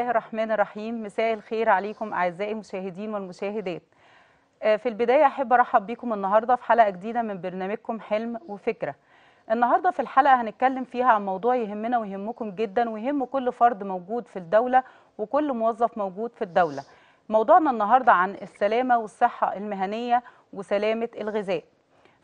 الله الرحمن الرحيم مساء الخير عليكم أعزائي المشاهدين والمشاهدات آه، في البداية أحب أرحب بكم النهاردة في حلقة جديدة من برنامجكم حلم وفكرة النهاردة في الحلقة هنتكلم فيها عن موضوع يهمنا ويهمكم جدا ويهم كل فرد موجود في الدولة وكل موظف موجود في الدولة موضوعنا النهاردة عن السلامة والصحة المهنية وسلامة الغذاء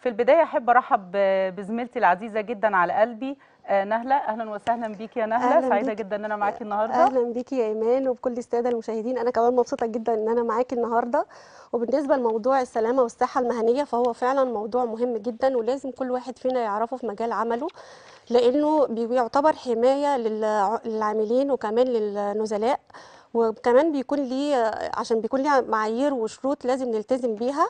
في البدايه احب ارحب بزميلتي العزيزه جدا على قلبي آه، نهله اهلا وسهلا بيك يا نهله سعيده بيك. جدا ان انا معاكي النهارده اهلا بيكي يا ايمان وبكل الساده المشاهدين انا كمان مبسوطه جدا ان انا معاكي النهارده وبالنسبه لموضوع السلامه والصحه المهنيه فهو فعلا موضوع مهم جدا ولازم كل واحد فينا يعرفه في مجال عمله لانه بيعتبر حمايه للعاملين وكمان للنزلاء وكمان بيكون ليه عشان بيكون ليها معايير وشروط لازم نلتزم بيها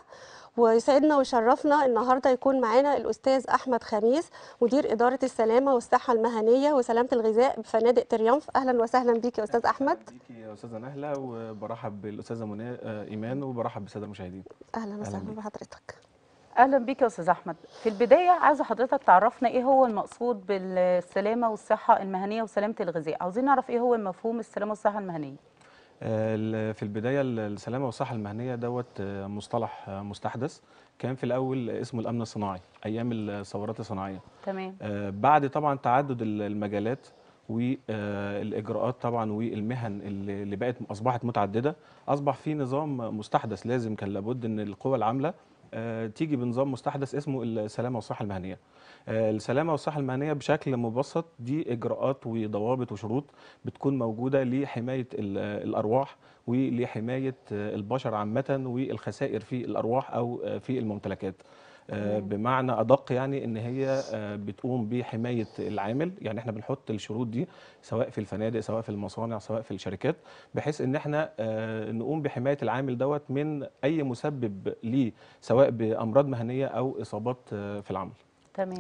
ويسعدنا ويشرفنا النهارده يكون معانا الاستاذ احمد خميس مدير اداره السلامه والصحه المهنيه وسلامه الغذاء بفنادق تريومف اهلا وسهلا بيك يا استاذ احمد بيك يا استاذه نهله وبرحب بالاستاذه منى آه، ايمان وبرحب بالساده المشاهدين اهلا وسهلا بحضرتك اهلا بيك يا استاذ احمد في البدايه عايزه حضرتك تعرفنا ايه هو المقصود بالسلامه والصحه المهنيه وسلامه الغذاء عاوزين نعرف ايه هو مفهوم السلامه والصحه المهنيه في البدايه السلامه والصحه المهنيه دوت آه، مصطلح آه، مستحدث كان في الاول اسمه الامن الصناعي ايام الثورات الصناعيه تمام آه، بعد طبعا تعدد المجالات والاجراءات طبعا والمهن اللي بقت اصبحت متعدده اصبح في نظام مستحدث لازم كان لابد ان القوى العامله آه، تيجي بنظام مستحدث اسمه السلامه والصحه المهنيه. آه، السلامه والصحه المهنيه بشكل مبسط دي اجراءات وضوابط وشروط بتكون موجوده لحمايه الارواح ولحمايه البشر عامه والخسائر في الارواح او في الممتلكات. آه، بمعنى ادق يعني ان هي آه، بتقوم بحمايه العامل يعني احنا بنحط الشروط دي سواء في الفنادق سواء في المصانع سواء في الشركات بحيث ان احنا آه، نقوم بحمايه العامل دوت من اي مسبب ليه سواء بامراض مهنيه او اصابات في العمل تمام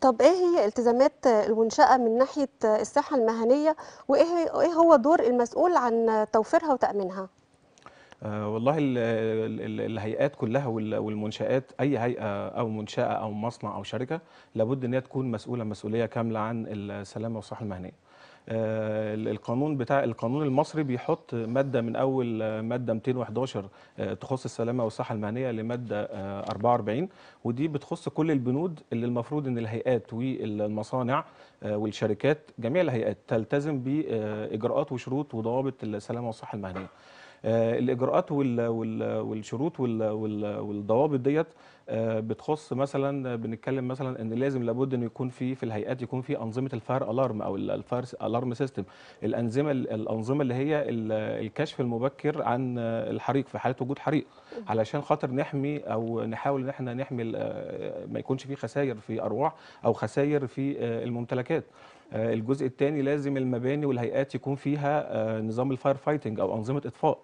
طب ايه هي التزامات المنشاه من ناحيه الصحه المهنيه وايه ايه هو دور المسؤول عن توفيرها وتامينها آه، والله الهيئات كلها والمنشآت أي هيئة أو منشأة أو مصنع أو شركة لابد أن هي تكون مسؤولة مسؤولية كاملة عن السلامة والصحة المهنية آه، القانون بتاع القانون المصري بيحط ماده من اول آه، ماده 211 تخص السلامه والصحه المهنيه لماده 44 ودي بتخص كل البنود اللي المفروض ان الهيئات والمصانع والشركات جميع الهيئات تلتزم باجراءات وشروط وضوابط السلامه والصحه المهنيه آه، الاجراءات والشروط والضوابط ديت آه، بتخص مثلا بنتكلم مثلا ان لازم لابد ان يكون في في الهيئات يكون في انظمه الفاير الارم او الفاير الارم سيستم الانظمه الانظمه اللي هي الكشف المبكر عن الحريق في حاله وجود حريق علشان خاطر نحمي او نحاول ان احنا نحمي آه، ما يكونش في خسائر في ارواح او خسائر في الممتلكات آه، الجزء الثاني لازم المباني والهيئات يكون فيها آه، نظام الفاير فايتنج او انظمه اطفاء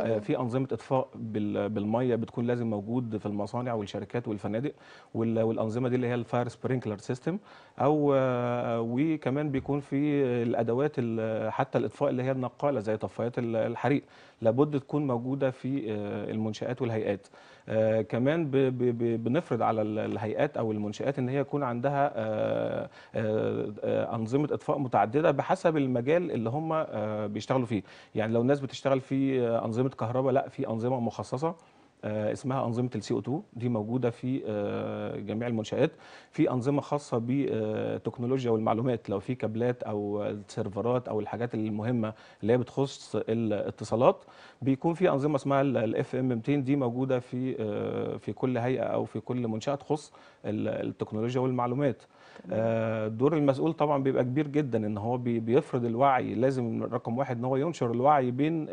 آه، في انظمه اطفاء بالميه بتكون لازم موجود في المصانع والشركات والفنادق والانظمه دي اللي هي الفاير سبرينكلر سيستم او وكمان بيكون في الادوات حتى الاطفاء اللي هي النقاله زي طفايات الحريق لابد تكون موجوده في المنشات والهيئات آه، كمان بنفرض على الهيئات او المنشات ان هي يكون عندها آه، آه، انظمه اطفاء متعدده بحسب المجال اللي هم بيشتغلوا فيه يعني لو الناس بتشتغل في انظمه كهرباء لا في انظمه مخصصه آه، اسمها انظمه السي او 2 دي موجوده في آه، جميع المنشات في انظمه خاصه بالتكنولوجيا والمعلومات لو في كابلات او السيرفرات او الحاجات المهمه اللي هي بتخص الاتصالات بيكون في انظمه اسمها الاف ام 200 دي موجوده في آه، في كل هيئه او في كل منشاه تخص التكنولوجيا والمعلومات دور المسؤول طبعا بيبقى كبير جدا ان هو بيفرض الوعي لازم رقم واحد ان هو ينشر الوعي بين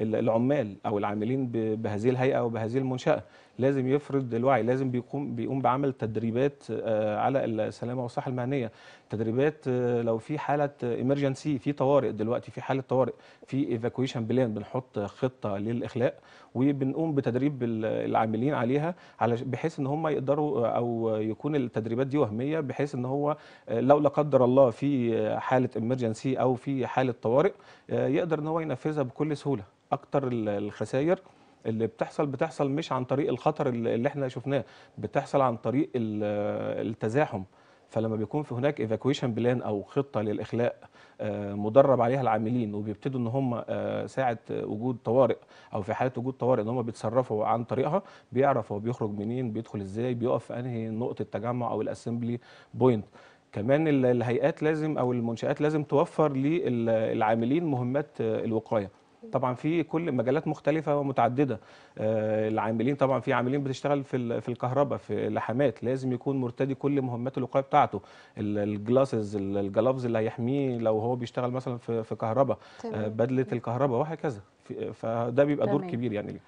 العمال او العاملين بهذه الهيئه وبهذه المنشاه لازم يفرض الوعي لازم بيقوم بيقوم بعمل تدريبات آه، على السلامه والصحه المهنيه تدريبات آه، لو في حاله ايمرجنسي في طوارئ دلوقتي في حاله طوارئ في ايفاكويشن بلان بنحط خطه للاخلاء وبنقوم بتدريب العاملين عليها على بحيث ان هم يقدروا او يكون التدريبات دي وهميه بحيث ان هو آه، لو لا قدر الله في حاله ايمرجنسي او في حاله طوارئ يقدر ان هو ينفذها بكل سهوله اكتر الخسائر اللي بتحصل بتحصل مش عن طريق الخطر اللي احنا شفناه بتحصل عن طريق التزاحم فلما بيكون في هناك ايفاكويشن بلان او خطه للاخلاء آه، مدرب عليها العاملين وبيبتدوا ان هم آه، ساعه وجود طوارئ او في حاله وجود طوارئ ان هم بيتصرفوا عن طريقها بيعرف هو بيخرج منين بيدخل ازاي بيقف في انهي نقطه تجمع او الاسمبلي بوينت كمان الهيئات لازم او المنشات لازم توفر للعاملين مهمات آه، الوقايه طبعا في كل مجالات مختلفه ومتعدده آه، العاملين طبعا في عاملين بتشتغل في في الكهرباء في لحامات لازم يكون مرتدي كل مهمات الوقايه بتاعته الجلاسز الجلافز اللي هيحميه لو هو بيشتغل مثلا في في كهرباء آه، بدله الكهرباء وهكذا فده بيبقى تمام. دور كبير يعني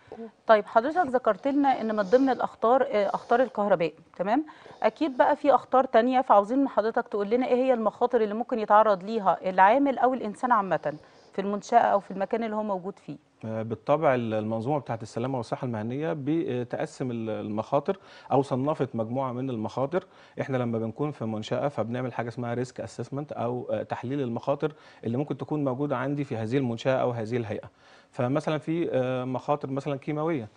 طيب حضرتك ذكرت لنا ان من ضمن الاخطار آه، اخطار الكهرباء تمام اكيد بقى في اخطار ثانيه فعاوزين من حضرتك تقول لنا ايه هي المخاطر اللي ممكن يتعرض ليها العامل او الانسان عامه في المنشاه او في المكان اللي هو موجود فيه آه، بالطبع المنظومه بتاعه السلامه والصحه المهنيه بتقسم المخاطر او صنفت مجموعه من المخاطر احنا لما بنكون في منشاه فبنعمل حاجه اسمها ريسك اسسمنت او آه، تحليل المخاطر اللي ممكن تكون موجوده عندي في هذه المنشاه او هذه الهيئه فمثلا في آه، مخاطر مثلا كيماويه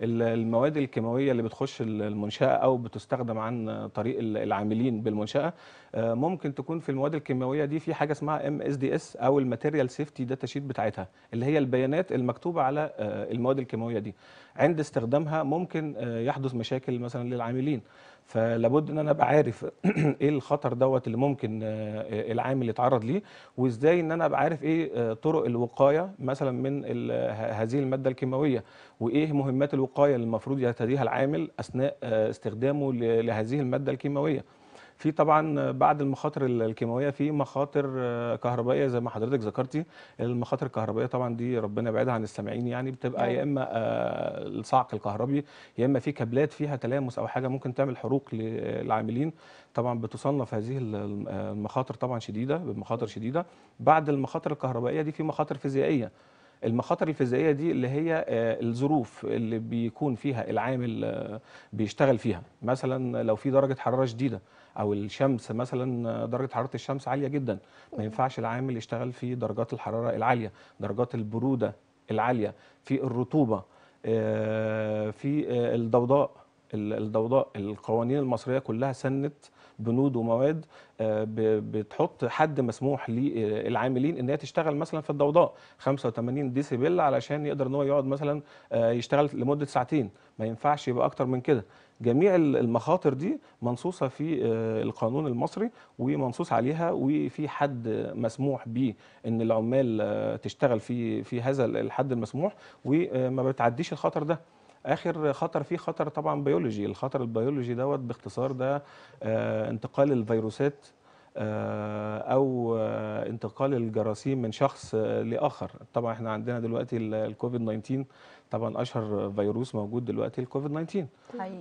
المواد الكيماويه اللي بتخش المنشاه او بتستخدم عن طريق العاملين بالمنشاه آه، ممكن تكون في المواد الكيماويه دي في حاجه اسمها ام اس دي اس او الماتيريال سيفتي داتا شيت بتاعتها اللي هي البيانات المكتوبه على آه، المواد الكيماويه دي عند استخدامها ممكن آه، يحدث مشاكل مثلا للعاملين فلابد ان انا ابقى عارف ايه الخطر دوت اللي ممكن آه، العامل يتعرض ليه وازاي ان انا ابقى عارف ايه آه، طرق الوقايه مثلا من هذه الماده الكيماويه وايه مهمات الوقايه اللي المفروض يهتديها العامل اثناء آه، استخدامه لهذه الماده الكيماويه في طبعا بعد المخاطر الكيماويه في مخاطر آه، كهربائيه زي ما حضرتك ذكرتي المخاطر الكهربائيه طبعا دي ربنا يبعدها عن السامعين يعني بتبقى يا نعم. اما آه، الصعق الكهربي يا اما في كابلات فيها تلامس او حاجه ممكن تعمل حروق للعاملين طبعا بتصنف هذه المخاطر طبعا شديده بمخاطر نعم. شديده بعد المخاطر الكهربائيه دي في مخاطر فيزيائيه المخاطر الفيزيائيه دي اللي هي آه، الظروف اللي بيكون فيها العامل آه، بيشتغل فيها مثلا لو في درجه حراره شديده او الشمس مثلا آه، درجه حراره الشمس عاليه جدا ما ينفعش العامل يشتغل في درجات الحراره العاليه درجات البروده العاليه في الرطوبه في الضوضاء الضوضاء القوانين المصريه كلها سنت بنود ومواد آه، بتحط حد مسموح للعاملين آه، ان هي تشتغل مثلا في الضوضاء 85 ديسيبل علشان يقدر ان هو يقعد مثلا آه، يشتغل لمده ساعتين ما ينفعش يبقى اكتر من كده جميع المخاطر دي منصوصه في القانون المصري ومنصوص عليها وفي حد مسموح بيه ان العمال تشتغل في في هذا الحد المسموح وما بتعديش الخطر ده اخر خطر فيه خطر طبعا بيولوجي الخطر البيولوجي دوت باختصار ده آه، انتقال الفيروسات آه، او آه، انتقال الجراثيم من شخص لاخر طبعا احنا عندنا دلوقتي الكوفيد 19 طبعا اشهر فيروس موجود دلوقتي الكوفيد طيب. 19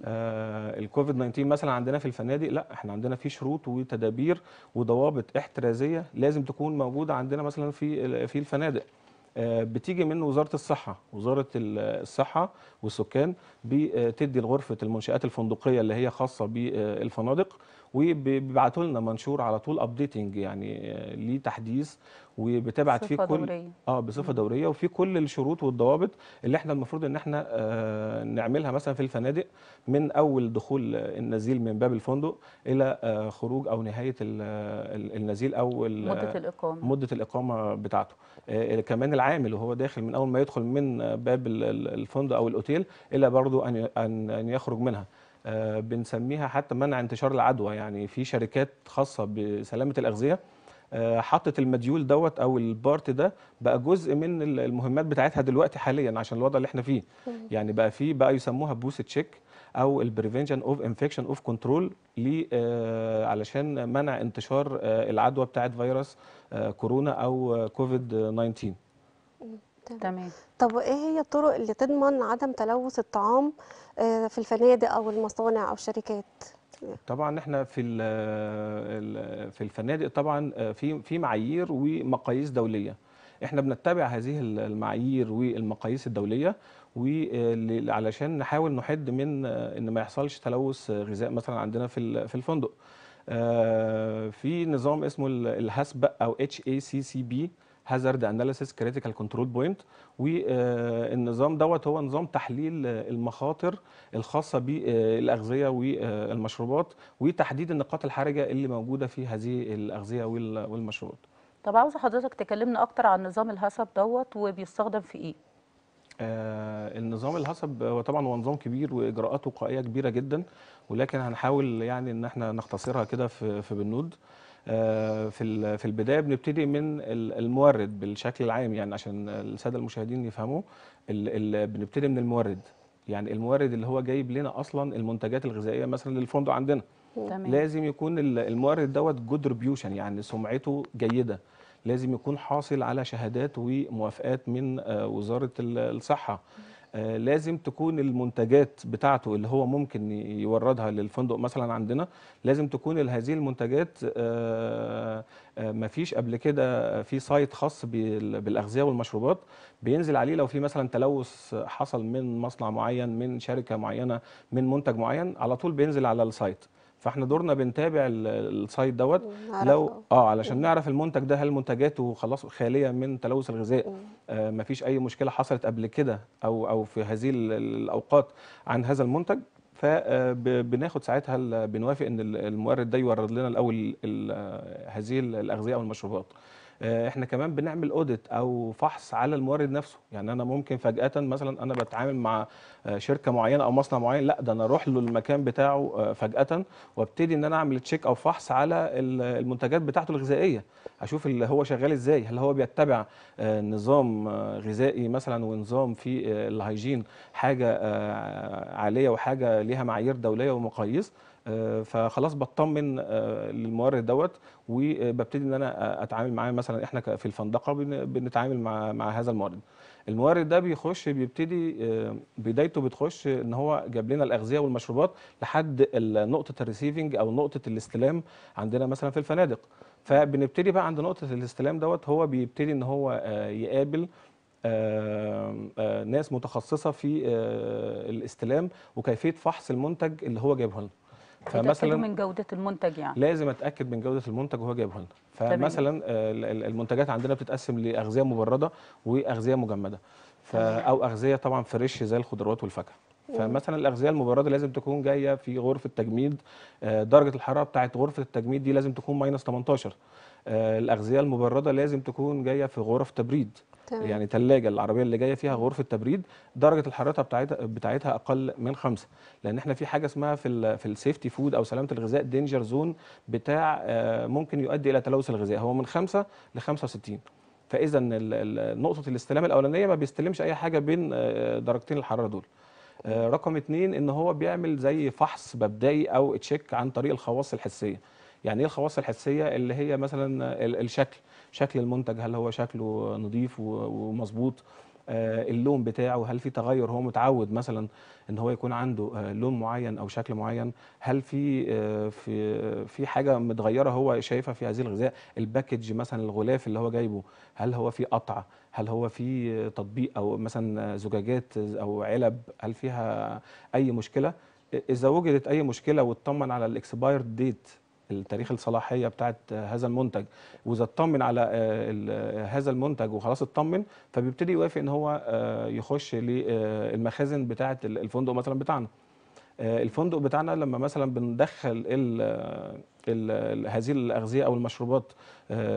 آه الكوفيد 19 مثلا عندنا في الفنادق لا احنا عندنا في شروط وتدابير وضوابط احترازيه لازم تكون موجوده عندنا مثلا في في الفنادق آه، بتيجي من وزاره الصحه وزاره الصحه والسكان بتدي لغرفه المنشات الفندقيه اللي هي خاصه بالفنادق وبيبعتوا لنا منشور على طول ابديتنج يعني ليه آه، تحديث وبتبعت فيه كل دورية. اه بصفه دوريه وفي كل الشروط والضوابط اللي احنا المفروض ان احنا آه نعملها مثلا في الفنادق من اول دخول النزيل من باب الفندق الى آه خروج او نهايه آه، النزيل او آه، مده الاقامه مده الاقامه بتاعته آه كمان العامل وهو داخل من اول ما يدخل من باب الفندق او الاوتيل الى برضه ان ان يخرج منها آه، بنسميها حتى منع انتشار العدوى يعني في شركات خاصه بسلامه الاغذيه آه، حطت المديول دوت او البارت ده بقى جزء من المهمات بتاعتها دلوقتي حاليا عشان الوضع اللي احنا فيه يعني بقى فيه بقى يسموها بوس تشيك او البريفنشن اوف انفكشن اوف كنترول علشان منع انتشار آه، العدوى بتاعه فيروس آه، كورونا او كوفيد 19 تمام طب ايه هي الطرق اللي تضمن عدم تلوث الطعام في الفنادق او المصانع او الشركات طبعا احنا في في الفنادق طبعا آه، في في معايير ومقاييس دوليه احنا بنتبع هذه المعايير والمقاييس الدوليه وعلشان آه، نحاول نحد من آه، ان ما يحصلش تلوث غذاء مثلا عندنا في في الفندق في نظام اسمه الهسبق او اتش اي سي سي بي هازارد اناليسيس كريتيكال كنترول بوينت والنظام دوت هو نظام تحليل آه، المخاطر الخاصه بالاغذيه والمشروبات وتحديد النقاط الحرجه اللي موجوده في هذه الاغذيه والمشروبات طب عاوز حضرتك تكلمنا اكتر عن نظام الهسب دوت وبيستخدم في ايه آه النظام الهسب هو طبعا هو نظام كبير واجراءاته وقائيه كبيره جدا ولكن هنحاول يعني ان احنا نختصرها كده في في آه، في في البدايه بنبتدي من المورد بالشكل العام يعني عشان الساده المشاهدين يفهموا بنبتدي من المورد يعني المورد اللي هو جايب لنا اصلا المنتجات الغذائيه مثلا للفندق عندنا تمام. لازم يكون المورد دوت جود ريبيوشن يعني سمعته جيده لازم يكون حاصل على شهادات وموافقات من آه، وزاره الصحه آه، لازم تكون المنتجات بتاعته اللي هو ممكن يوردها للفندق مثلا عندنا لازم تكون هذه المنتجات آه، آه، ما فيش قبل كده في سايت خاص بالاغذيه والمشروبات بينزل عليه لو في مثلا تلوث حصل من مصنع معين من شركه معينه من منتج معين على طول بينزل على السايت فاحنا دورنا بنتابع السايت دوت لو اه علشان مم. نعرف المنتج ده هل منتجاته خلاص خاليه من تلوث الغذاء آه مفيش اي مشكله حصلت قبل كده او او في هذه الاوقات عن هذا المنتج فبناخد آه، ساعتها بنوافق ان المورد ده يورد لنا الاول آه، هذه الاغذيه او المشروبات آه، احنا كمان بنعمل اوديت او فحص على المورد نفسه يعني انا ممكن فجاه مثلا انا بتعامل مع آه، شركه معينه او مصنع معين لا ده انا اروح له المكان بتاعه آه، فجاه وابتدي ان انا اعمل تشيك او فحص على المنتجات بتاعته الغذائيه اشوف اللي هو شغال ازاي هل هو بيتبع نظام غذائي مثلا ونظام في الهيجين حاجه عاليه وحاجه ليها معايير دوليه ومقاييس آه، فخلاص بطمن آه، للمورد دوت وببتدي ان انا اتعامل معاه مثلا احنا في الفندقه بنتعامل مع مع هذا المورد المورد ده بيخش بيبتدي آه، بدايته بتخش ان هو جاب لنا الاغذيه والمشروبات لحد نقطه الريسيفنج او نقطه الاستلام عندنا مثلا في الفنادق فبنبتدي بقى عند نقطه الاستلام دوت هو بيبتدي ان هو يقابل آآ آآ ناس متخصصه في الاستلام وكيفيه فحص المنتج اللي هو جايبه لنا فمثلا من جوده المنتج يعني لازم اتاكد من جوده المنتج وهو جايبه لنا فمثلا المنتجات عندنا بتتقسم لاغذيه مبرده واغذيه مجمده او اغذيه طبعا فريش زي الخضروات والفاكهه فمثلا الاغذيه المبرده لازم تكون جايه في غرفه تجميد آه، درجه الحراره بتاعه غرفه التجميد دي لازم تكون ماينس 18 آه، الاغذيه المبرده لازم تكون جايه في غرف تبريد تمام. يعني تلاجة العربيه اللي جايه فيها غرفه تبريد درجه الحراره بتاعتها بتاعتها اقل من خمسة لان احنا في حاجه اسمها في في السيفتي فود او سلامه الغذاء دينجر زون بتاع آه، ممكن يؤدي الى تلوث الغذاء هو من خمسة ل 65 فاذا نقطه الاستلام الاولانيه ما بيستلمش اي حاجه بين آه، درجتين الحراره دول آه، رقم اتنين ان هو بيعمل زي فحص مبدئي او تشيك عن طريق الخواص الحسيه يعني ايه الخواص الحسيه اللي هي مثلا الشكل شكل المنتج هل هو شكله نظيف ومظبوط آه، اللون بتاعه هل في تغير هو متعود مثلا ان هو يكون عنده آه، لون معين او شكل معين هل في آه، في في حاجه متغيره هو شايفها في هذه الغذاء الباكج مثلا الغلاف اللي هو جايبه هل هو في قطع هل هو في تطبيق او مثلا زجاجات او علب هل فيها اي مشكله اذا وجدت اي مشكله واطمن على الاكسبايرد ديت التاريخ الصلاحيه بتاعه هذا المنتج واذا اطمن على آه، آه، هذا المنتج وخلاص اطمن فبيبتدي يوافق ان هو آه، يخش للمخازن بتاعه الفندق مثلا بتاعنا الفندق بتاعنا لما مثلا بندخل ال هذه الاغذيه او المشروبات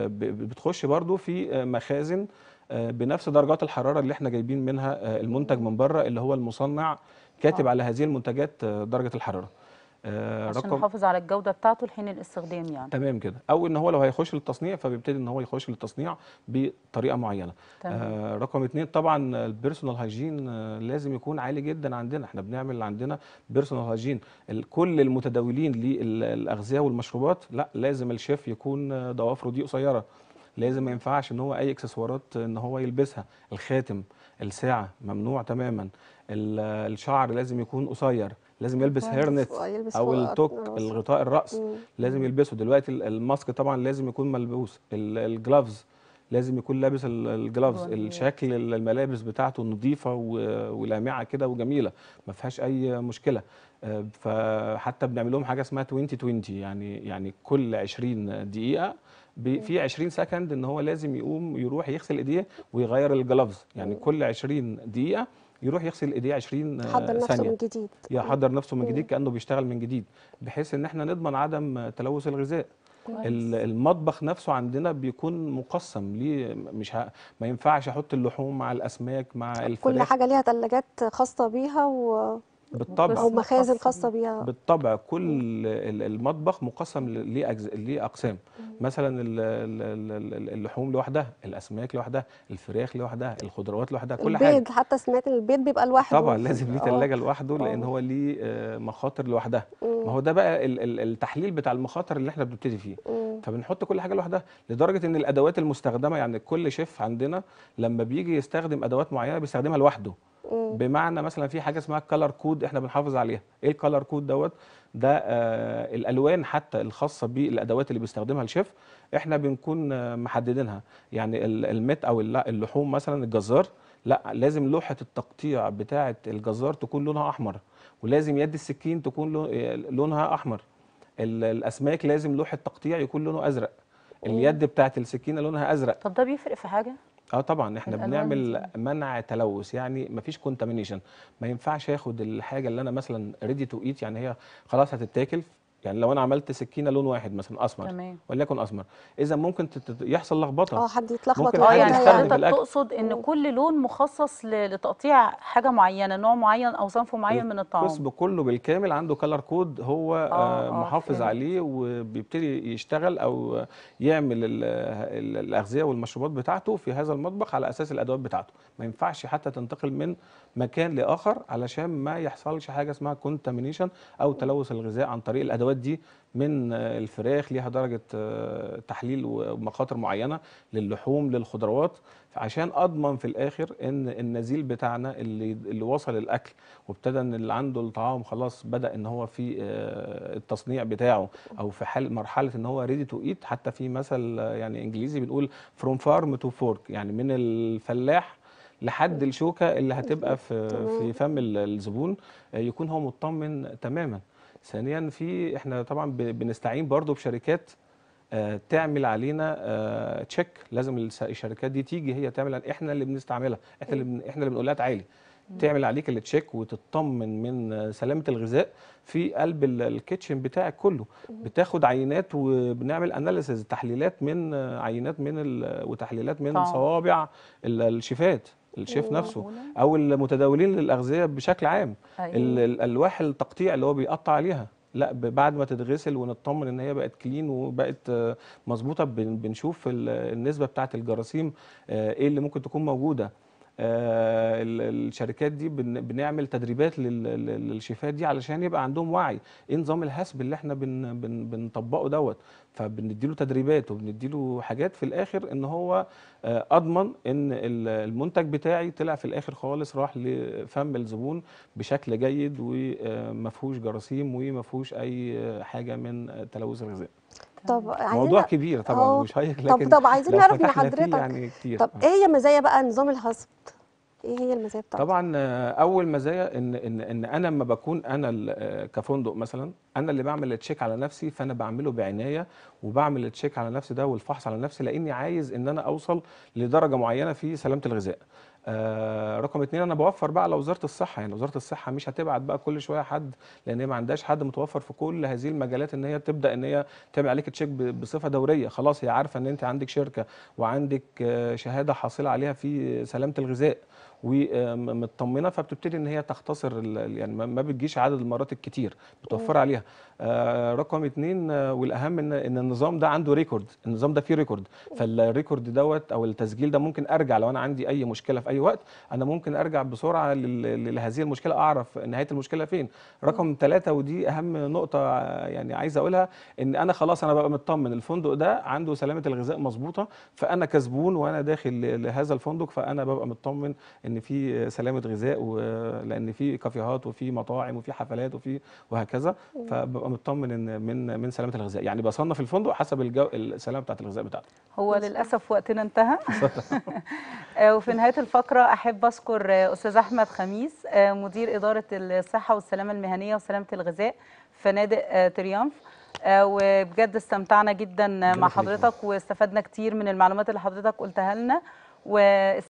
بتخش برضو في مخازن بنفس درجات الحراره اللي احنا جايبين منها المنتج من بره اللي هو المصنع كاتب على هذه المنتجات درجه الحراره آه، عشان رقم نحافظ على الجوده بتاعته لحين الاستخدام يعني تمام كده او ان هو لو هيخش للتصنيع فبيبتدي ان هو يخش للتصنيع بطريقه معينه تمام. آه، رقم اثنين طبعا البيرسونال آه، هايجين لازم يكون عالي جدا عندنا احنا بنعمل عندنا بيرسونال هايجين كل المتداولين للاغذيه والمشروبات لا لازم الشيف يكون ضوافره دي قصيره لازم ما ينفعش ان هو اي اكسسوارات ان هو يلبسها الخاتم الساعه ممنوع تماما الشعر لازم يكون قصير لازم يلبس هيرنت آه، او التوك الغطاء الراس مم. لازم يلبسه دلوقتي الماسك طبعا لازم يكون ملبوس الجلافز لازم يكون لابس الجلافز الشكل الملابس بتاعته نظيفه ولامعه كده وجميله ما فيهاش اي مشكله آه، فحتى بنعمل لهم حاجه اسمها 20 20 يعني يعني كل 20 دقيقه في 20 سكند ان هو لازم يقوم يروح يغسل ايديه ويغير الجلافز يعني كل 20 دقيقه يروح يغسل ايديه 20 آه، ثانيه يحضر نفسه من جديد يحضر نفسه من جديد كانه بيشتغل من جديد بحيث ان احنا نضمن عدم تلوث الغذاء المطبخ نفسه عندنا بيكون مقسم ليه مش ه... ما ينفعش احط اللحوم مع الاسماك مع الفراخ كل حاجه ليها ثلاجات خاصه بيها و بالطبع او مخازن خاصه بيها بالطبع كل المطبخ مقسم لاقسام مثلا اللحوم لوحدها الاسماك لوحدها الفراخ لوحدها الخضروات لوحدها كل حاجه البيض حتى سمعت البيض بيبقى لوحده طبعا لازم ليه آه. ثلاجه لوحده آه. لان هو ليه آه، مخاطر لوحدها ما هو ده بقى التحليل بتاع المخاطر اللي احنا بنبتدي فيه فبنحط كل حاجه لوحدها لدرجه ان الادوات المستخدمه يعني كل شيف عندنا لما بيجي يستخدم ادوات معينه بيستخدمها لوحده بمعنى مثلا في حاجه اسمها الكلر كود احنا بنحافظ عليها ايه الكلر كود دوت ده آه الالوان حتى الخاصه بالادوات اللي بيستخدمها الشيف احنا بنكون آه محددينها يعني الميت او اللحوم مثلا الجزار لا لازم لوحه التقطيع بتاعه الجزار تكون لونها احمر ولازم يد السكين تكون آه، لونها احمر الاسماك لازم لوحه التقطيع يكون لونه ازرق اليد بتاعه السكينه لونها ازرق طب ده بيفرق في حاجه آه طبعًا، إحنا بنعمل منع تلوث، يعني ما فيش contamination ما ينفعش آخُد الحاجة اللي أنا مثلًا ready to eat يعني هي خلاص هتتاكل يعني لو انا عملت سكينه لون واحد مثلا اسمر تمام. وليكن اسمر اذا ممكن يحصل لخبطه اه حد يتلخبط اه يعني حضرتك تقصد ان كل لون مخصص لتقطيع حاجه معينه نوع معين او صنف معين من الطعام القصب كله بالكامل عنده كلر كود هو آه, آه،, آه، محافظ آه عليه وبيبتدي يشتغل او يعمل الاغذيه والمشروبات بتاعته في هذا المطبخ على اساس الادوات بتاعته ما ينفعش حتى تنتقل من مكان لاخر علشان ما يحصلش حاجه اسمها كونتامينيشن او تلوث الغذاء عن طريق الادوات دي من آه، الفراخ ليها درجه آه، تحليل ومخاطر معينه للحوم للخضروات عشان اضمن في الاخر ان النزيل بتاعنا اللي اللي وصل الاكل وابتدى ان اللي عنده الطعام خلاص بدا ان هو في آه، التصنيع بتاعه او في حال مرحله ان هو ريدي تو ايت حتى في مثل يعني انجليزي بنقول فروم فارم تو فورك يعني من الفلاح لحد الشوكه اللي هتبقى في في فم الزبون آه، يكون هو مطمن تماما ثانيا في احنا طبعا بنستعين برضو بشركات آه، تعمل علينا تشيك آه، لازم الشركات دي تيجي هي تعمل احنا اللي بنستعملها احنا اللي احنا اللي بنقول لها تعالي تعمل عليك التشيك وتطمن من سلامه الغذاء في قلب الكيتشن بتاعك كله بتاخد عينات وبنعمل اناليسز تحليلات من عينات من وتحليلات من صوابع الشيفات الشيف نفسه نعم. او المتداولين للاغذيه بشكل عام أيوة. الالواح التقطيع اللي هو بيقطع عليها لا بعد ما تتغسل ونطمن ان هي بقت كلين وبقت آه، مظبوطه بنشوف النسبه بتاعت الجراثيم آه، ايه اللي ممكن تكون موجوده آه، الشركات دي بنعمل تدريبات للشيفات دي علشان يبقى عندهم وعي ايه نظام الهسب اللي احنا بن بن بنطبقه دوت فبندي له تدريبات وبندي له حاجات في الاخر ان هو آه، اضمن ان المنتج بتاعي طلع في الاخر خالص راح لفم الزبون بشكل جيد وما آه، فيهوش جراثيم وما فيهوش اي حاجه من تلوث الغذاء يعني آه، طب عايزين موضوع كبير طبعا مش هيك لكن طب طب عايزين نعرف من حضرتك يعني كتير. طب ايه هي مزايا بقى نظام الهصب ايه هي المزايا بتاعتك؟ طبعا آه، اول مزايا ان ان ان انا لما بكون انا آه، كفندق مثلا انا اللي بعمل التشيك على نفسي فانا بعمله بعنايه وبعمل التشيك على نفسي ده والفحص على نفسي لاني عايز ان انا اوصل لدرجه معينه في سلامه الغذاء آه رقم اثنين انا بوفر بقى على وزاره الصحه يعني وزاره الصحه مش هتبعت بقى كل شويه حد لان هي ما عندهاش حد متوفر في كل هذه المجالات ان هي تبدا ان هي تعمل عليك تشيك بصفه دوريه خلاص هي عارفه ان انت عندك شركه وعندك آه، شهاده حاصله عليها في سلامه الغذاء ومطمنه فبتبتدي ان هي تختصر يعني ما بتجيش عدد المرات الكتير بتوفر عليها آه، رقم اثنين آه، والاهم ان ان النظام ده عنده ريكورد النظام ده فيه ريكورد فالريكورد دوت او التسجيل ده ممكن ارجع لو انا عندي اي مشكله في اي وقت انا ممكن ارجع بسرعه لهذه المشكله اعرف نهايه المشكله فين رقم ثلاثة ودي اهم نقطه آه، يعني عايز اقولها ان انا خلاص انا ببقى مطمن الفندق ده عنده سلامه الغذاء مظبوطه فانا كزبون وانا داخل لهذا الفندق فانا ببقى مطمن ان في سلامه غذاء لان في كافيهات وفي مطاعم وفي حفلات وفي وهكذا فببقى مطمن ان من من سلامه الغذاء يعني بصنف الفندق حسب الجو السلامه بتاعه الغذاء بتاعته هو للاسف وقتنا انتهى وفي نهايه الفقره احب اشكر استاذ احمد خميس مدير اداره الصحه والسلامه المهنيه وسلامه الغذاء فنادق آه، تريامف آه، وبجد استمتعنا جدا مع حضرتك واستفدنا كتير من المعلومات اللي حضرتك قلتها لنا